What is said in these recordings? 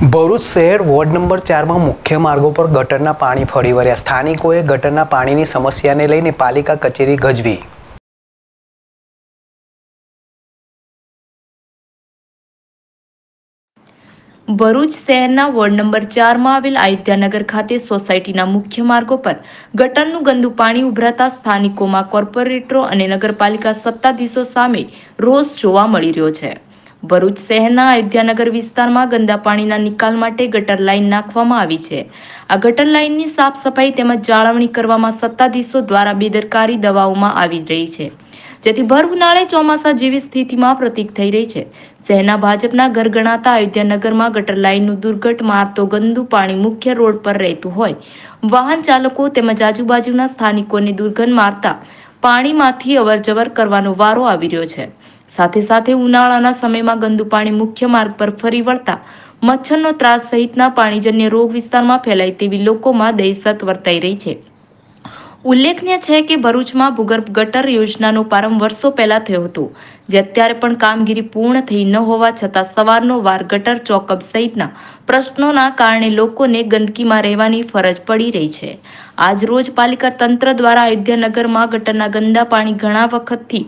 ભરૂચ શહેર ward number ચારમાં મુખ્ય માર્ગો પર ગટરના પાણી ફરી વર્યા સ્થાનિકોએ ગટરના પાણીની સમસ્યાને લઈને પાલિકા કચેરી ગજવી ભરૂચ શહેરના વોર્ડ નંબર ચારમાં આવેલ આયોધ્યાનગર ખાતે સોસાયટીના મુખ્ય માર્ગો પર ગટરનું ગંદુ પાણી ઉભરાતા સ્થાનિકોમાં કોર્પોરેટરો અને નગરપાલિકા સત્તાધીશો સામે રોષ જોવા મળી રહ્યો છે ભરૂચ શહેરના અયોધ્યાનગર વિસ્તારમાં ગંદા પાણીના નિકાલ માટે ગટર લાઇન નાખવામાં આવી છે આ ગટર લાઇનની સાફ સફાઈ તેમજ જાળવણી કરવામાં સત્તાધીશો દ્વારા બેદરકારી દવાઓમાં આવી રહી છે જેથી ભર ઉનાળે ચોમાસા જેવી સ્થિતિમાં પ્રતીક થઈ રહી છે શહેરના ભાજપના ઘર ગણાતા અયોધ્યાનગરમાં ગટર લાઇનનું દુર્ઘટ મારતો ગંદુ પાણી મુખ્ય રોડ પર રહેતું હોય વાહન ચાલકો તેમજ આજુબાજુના સ્થાનિકોને દુર્ગંધ મારતા પાણીમાંથી અવરજવર કરવાનો વારો આવી રહ્યો છે સાથે સાથે ઉનાળાના સમયમાં ગંદુ પાણી મુખ્ય માર્ગ પર ફરી વળતા મચ્છરનો ત્રાસ સહિતના પાણીજન્ય રોગ વિસ્તારમાં ફેલાય તેવી લોકોમાં દહેશત વર્તાઈ રહી છે ઉલ્લેખનીય છે કે ભરૂચમાં ભૂગર્ભ ગટર યોજનાનો પ્રારંભ વર્ષો પહેલા થયો હતો જે અત્યારે પણ કામગીરી પૂર્ણ થઈ ન હોવા છતાં સવારનો વાર ગટર ચોકઅપ સહિતના પ્રશ્નોના કારણે લોકોને ગંદકીમાં રહેવાની ફરજ પડી રહી છે આજ પાલિકા તંત્ર દ્વારા અયોધ્યાનગરમાં ગટરના ગંદા પાણી ઘણા વખતથી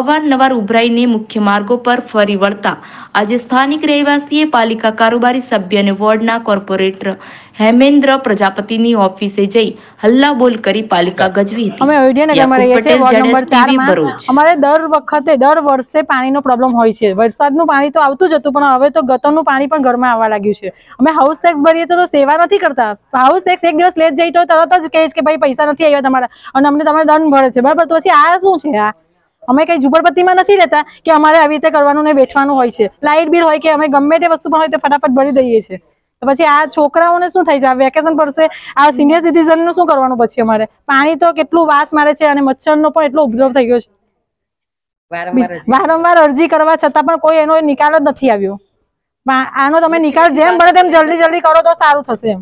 અવારનવાર ઉભરાઈને મુખ્ય માર્ગો પર ફરી વળતા આજે સ્થાનિક રહેવાસીએ પાલિકા કારોબારી સભ્ય અને વોર્ડના કોર્પોરેટર હેમેન્દ્ર પ્રજાપતિની ઓફિસે જઈ હલ્લાબોલ કરી પાલિકા ગજવી હતી અમે અયોધ્યાનગરમાં રહીએ છીએ અમારે દર વખતે દર વર્ષે વર્ષે પાણીનો પ્રોબ્લેમ હોય છે વરસાદનું પાણી તો આવતું જ હતું પણ હવે તો ગતરનું પાણી પણ ઘરમાં આવવા લાગ્યું છે અમે હાઉસ ટેક્સ ભરીએ તો સેવા નથી કરતા હાઉસ ટેક્સ એક દિવસ લેટ જઈ તો તરત જ કહે કે ભાઈ પૈસા નથી આવ્યા તમારા અને અમને તમારે દંડ ભરે છે બરાબર તો પછી આ શું છે આ અમે કઈ ઝુંપડપટ્ટીમાં નથી રહેતા કે અમારે આવી રીતે કરવાનું ને બેઠવાનું હોય છે લાઇટ બિલ હોય કે અમે ગમે તે વસ્તુ પણ હોય તે ફટાફટ ભરી દઈએ છીએ પછી આ છોકરાઓને શું થાય છે આ વેકેશન પડશે આ સિનિયર સિટીઝનનું શું કરવાનું પછી અમારે પાણી તો કેટલું વાસ મારે છે અને મચ્છરનો પણ એટલો ઉપદ્રવ થઈ ગયો છે વારંવાર અરજી કરવા છતાં પણ કોઈ એનો નિકાલ જ નથી આવ્યો આનો તમે નિકાલ જેમ બને તેમ જલ્દી જલ્દી કરો તો સારું થશે એમ